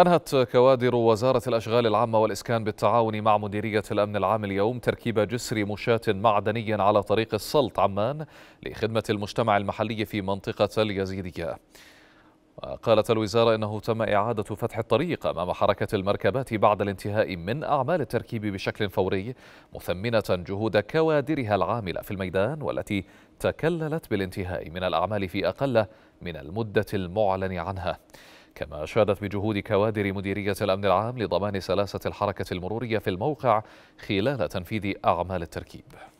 أنهت كوادر وزارة الأشغال العامة والإسكان بالتعاون مع مديرية الأمن العام اليوم تركيب جسر مشاة معدني على طريق السلط عمان لخدمة المجتمع المحلي في منطقة اليزيدية قالت الوزارة أنه تم إعادة فتح الطريق أمام حركة المركبات بعد الانتهاء من أعمال التركيب بشكل فوري مثمنة جهود كوادرها العاملة في الميدان والتي تكللت بالانتهاء من الأعمال في أقل من المدة المعلن عنها كما أشادت بجهود كوادر مديرية الأمن العام لضمان سلاسة الحركة المرورية في الموقع خلال تنفيذ أعمال التركيب